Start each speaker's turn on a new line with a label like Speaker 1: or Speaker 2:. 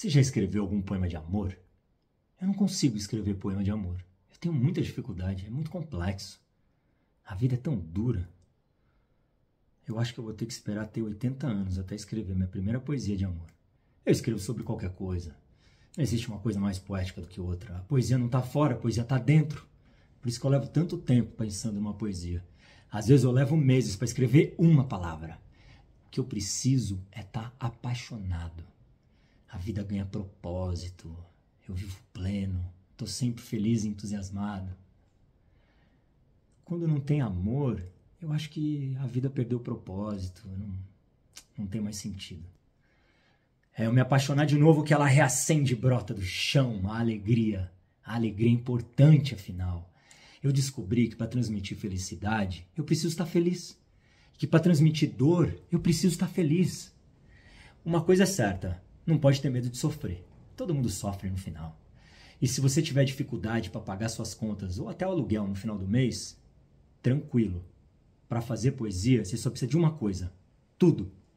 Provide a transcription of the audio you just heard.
Speaker 1: Você já escreveu algum poema de amor? Eu não consigo escrever poema de amor. Eu tenho muita dificuldade, é muito complexo. A vida é tão dura. Eu acho que eu vou ter que esperar ter 80 anos até escrever minha primeira poesia de amor. Eu escrevo sobre qualquer coisa. Não existe uma coisa mais poética do que outra. A poesia não está fora, a poesia está dentro. Por isso que eu levo tanto tempo pensando numa poesia. Às vezes eu levo meses para escrever uma palavra. O que eu preciso é estar tá apaixonado. A vida ganha propósito. Eu vivo pleno. Estou sempre feliz e entusiasmado. Quando não tem amor, eu acho que a vida perdeu o propósito. Não, não tem mais sentido. É eu me apaixonar de novo que ela reacende, brota do chão, a alegria. A alegria é importante, afinal. Eu descobri que para transmitir felicidade, eu preciso estar feliz. Que para transmitir dor, eu preciso estar feliz. Uma coisa é certa, não pode ter medo de sofrer. Todo mundo sofre no final. E se você tiver dificuldade para pagar suas contas ou até o aluguel no final do mês, tranquilo. Para fazer poesia, você só precisa de uma coisa: tudo.